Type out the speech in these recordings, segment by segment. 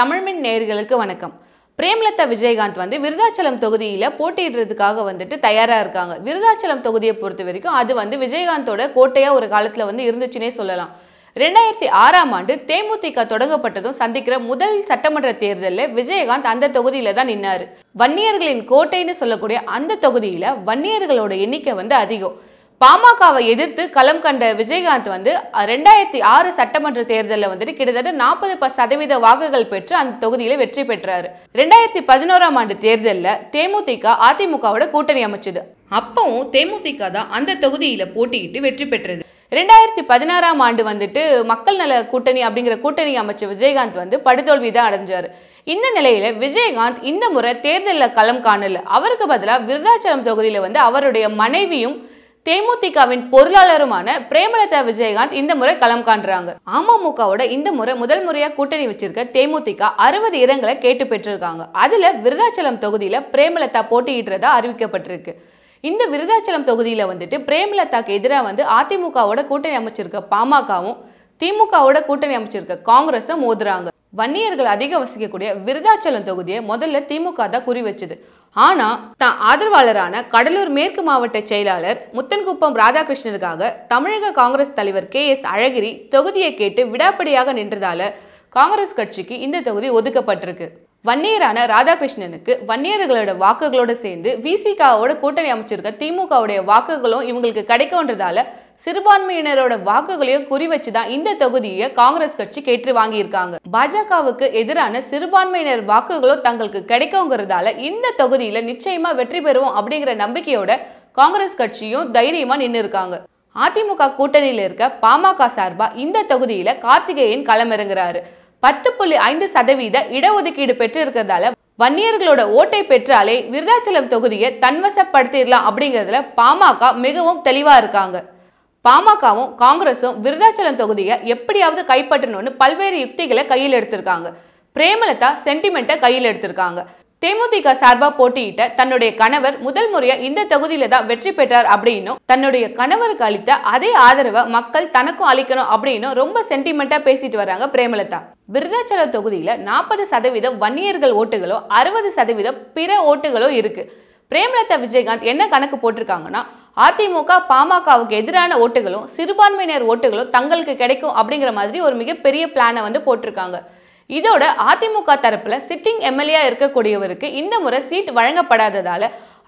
தமிழ்மின் நேர்களுக்கு வணக்கம் பிரேம்லதா விஜயகாந்த் வந்து விருதாச்சலம் தொகுதியில் போட்டியிடுறதுக்காக வந்துட்டு தயாராக இருக்காங்க விருதாச்சலம் தொகுதியை பொறுத்த வரைக்கும் அது வந்து விஜயகாந்தோட கோட்டையாக ஒரு காலத்தில் வந்து இருந்துச்சுன்னே சொல்லலாம் ரெண்டாயிரத்தி ஆறாம் ஆண்டு தேமுதிக தொடங்கப்பட்டதும் சந்திக்கிற முதல் சட்டமன்ற தேர்தலில் விஜயகாந்த் அந்த தொகுதியில் தான் நின்னார் வன்னியர்களின் கோட்டைன்னு சொல்லக்கூடிய அந்த தொகுதியில் வன்னியர்களோட எண்ணிக்கை வந்து அதிகம் பாமகவை எதிர்த்து களம் கண்ட விஜயகாந்த் வந்து ரெண்டாயிரத்தி ஆறு சட்டமன்ற தேர்தலில் வந்துட்டு கிட்டத்தட்ட நாற்பது சதவீத வாக்குகள் பெற்று அந்த தொகுதியில் வெற்றி பெற்றார் ரெண்டாயிரத்தி பதினோராம் ஆண்டு தேர்தலில் தேமுதிக அதிமுகவோட கூட்டணி அமைச்சது அப்பவும் தேமுதிக தான் அந்த தொகுதியில் போட்டியிட்டு வெற்றி பெற்றது ரெண்டாயிரத்தி பதினாறாம் ஆண்டு வந்துட்டு மக்கள் நல கூட்டணி அப்படிங்கிற கூட்டணி அமைச்சர் விஜயகாந்த் வந்து படுதோல்வி தான் அடைஞ்சார் இந்த நிலையில விஜயகாந்த் இந்த முறை தேர்தலில் களம் காணல அவருக்கு பதிலாக விருதாச்சலம் தொகுதியில் வந்து அவருடைய மனைவியும் தேமுதிகவின் பொருளாளருமான பிரேமலதா விஜயகாந்த் இந்த முறை களம் காண்றாங்க அமமுகவோட இந்த முறை முதல் முறையா கூட்டணி வச்சிருக்க தேமுதிக அறுபது இடங்களை கேட்டு பெற்றிருக்காங்க அதுல விருதாச்சலம் தொகுதியில பிரேமலதா போட்டியிடுறதா அறிவிக்கப்பட்டிருக்கு இந்த விருதாச்சலம் தொகுதியில வந்துட்டு பிரேமலதாக்கு எதிராக வந்து அதிமுகவோட கூட்டணி அமைச்சிருக்க பாமகவும் திமுகவோட கூட்டணி அமைச்சிருக்க காங்கிரஸும் மோதுறாங்க வன்னியர்கள் அதிகம் வசிக்கக்கூடிய விருதாச்சலம் தொகுதியை முதல்ல திமுக தான் குறி வச்சது ஆனால் தான் ஆதரவாளரான கடலூர் மேற்கு மாவட்ட செயலாளர் முத்தன்குப்பம் ராதாகிருஷ்ணனுக்காக தமிழக காங்கிரஸ் தலைவர் கே எஸ் அழகிரி தொகுதியை கேட்டு விடாப்படியாக நின்றதால காங்கிரஸ் கட்சிக்கு இந்த தொகுதி ஒதுக்கப்பட்டிருக்கு வன்னியரான ராதாகிருஷ்ணனுக்கு வன்னியர்களோட வாக்குகளோடு சேர்ந்து விசிகாவோட கூட்டணி அமைச்சிருக்க திமுகவுடைய வாக்குகளும் இவங்களுக்கு கிடைக்கும்ன்றதால சிறுபான்மையினரோட வாக்குகளையும் குறி தான் இந்த தொகுதியை காங்கிரஸ் கட்சி கேட்டு வாங்கியிருக்காங்க பாஜகவுக்கு எதிரான சிறுபான்மையினர் வாக்குகளும் தங்களுக்கு கிடைக்குங்கிறதால இந்த தொகுதியில நிச்சயமா வெற்றி பெறுவோம் அப்படிங்கிற நம்பிக்கையோட காங்கிரஸ் கட்சியும் தைரியமா நின்று இருக்காங்க அதிமுக கூட்டணியில் இருக்க பாமக சார்பா இந்த தொகுதியில கார்த்திகேயன் களமிறங்குறாரு பத்து புள்ளி ஐந்து சதவீத இடஒதுக்கீடு பெற்றிருக்கிறதால வன்னியர்களோட ஓட்டை பெற்றாலே விருதாச்சலம் தொகுதியை தன்வசப்படுத்திடலாம் அப்படிங்கிறதுல பாமக மிகவும் தெளிவாக இருக்காங்க பாமகவும் காங்கிரஸும் விருதாச்சலம் தொகுதியை எப்படியாவது கைப்பற்றணும்னு பல்வேறு யுக்திகளை கையில் எடுத்திருக்காங்க பிரேமலதா சென்டிமெண்ட்டை கையில் எடுத்திருக்காங்க தேமுதிக சார்பா போட்டியிட்ட தன்னுடைய கணவர் முதல் முறையா இந்த தொகுதியில தான் வெற்றி பெற்றார் அப்படின்னும் தன்னுடைய கணவருக்கு அளித்த அதே ஆதரவை மக்கள் தனக்கும் அளிக்கணும் அப்படின்னு ரொம்ப சென்டிமெண்டா பேசிட்டு வராங்க பிரேமலதா விருதாச்சல தொகுதியில நாற்பது சதவீதம் வன்னியர்கள் ஓட்டுகளோ அறுபது சதவீதம் பிற ஓட்டுகளோ இருக்கு பிரேமலதா விஜயகாந்த் என்ன கணக்கு போட்டிருக்காங்கன்னா அதிமுக பாமகவுக்கு எதிரான ஓட்டுகளும் சிறுபான்மையினர் ஓட்டுகளும் தங்களுக்கு கிடைக்கும் அப்படிங்கிற மாதிரி ஒரு மிகப்பெரிய பிளானை வந்து போட்டிருக்காங்க இதோட அதிமுக தரப்புல சிட்டிங் எம்எல்ஏ இருக்கக்கூடியவருக்கு இந்த முறை சீட் வழங்கப்படாததால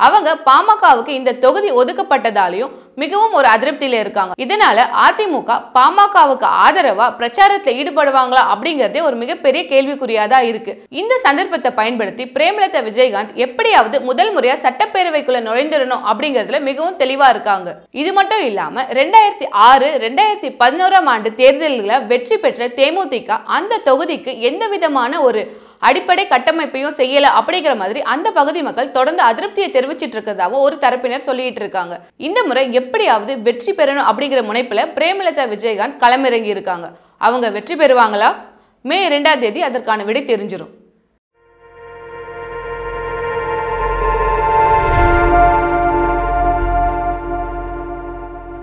அவங்க பாமகவுக்கு இந்த தொகுதி ஒதுக்கப்பட்டதாலையும் மிகவும் ஒரு அதிருப்தியில இருக்காங்க இதனால அதிமுக பாமகவுக்கு ஆதரவா பிரச்சாரத்தில் ஈடுபடுவாங்களா அப்படிங்கறதே ஒரு மிகப்பெரிய கேள்விக்குறியா தான் இருக்கு இந்த சந்தர்ப்பத்தை பயன்படுத்தி பிரேமலதா விஜயகாந்த் எப்படியாவது முதல் முறையா சட்டப்பேரவைக்குள்ள நுழைந்துடணும் அப்படிங்கறதுல மிகவும் தெளிவா இருக்காங்க இது மட்டும் இல்லாம ரெண்டாயிரத்தி ஆறு ரெண்டாயிரத்தி பதினோராம் ஆண்டு தேர்தல்களை வெற்றி பெற்ற தேமுதிக அந்த தொகுதிக்கு எந்த விதமான ஒரு அடிப்படை கட்டமைப்பையும் செய்யல அப்படிங்கிற மாதிரி அந்த பகுதி மக்கள் தொடர்ந்து அதிருப்தியை தெரிவிச்சிட்டு இருக்கிறதாக ஒரு தரப்பினர் சொல்லிட்டு இருக்காங்க இந்த முறை எப்படியாவது வெற்றி பெறணும் அப்படிங்கிற முனைப்புல பிரேமலதா விஜயகாந்த் களமிறங்கி இருக்காங்க அவங்க வெற்றி பெறுவாங்களா மே இரண்டாம் தேதி அதற்கான விடை தெரிஞ்சிடும்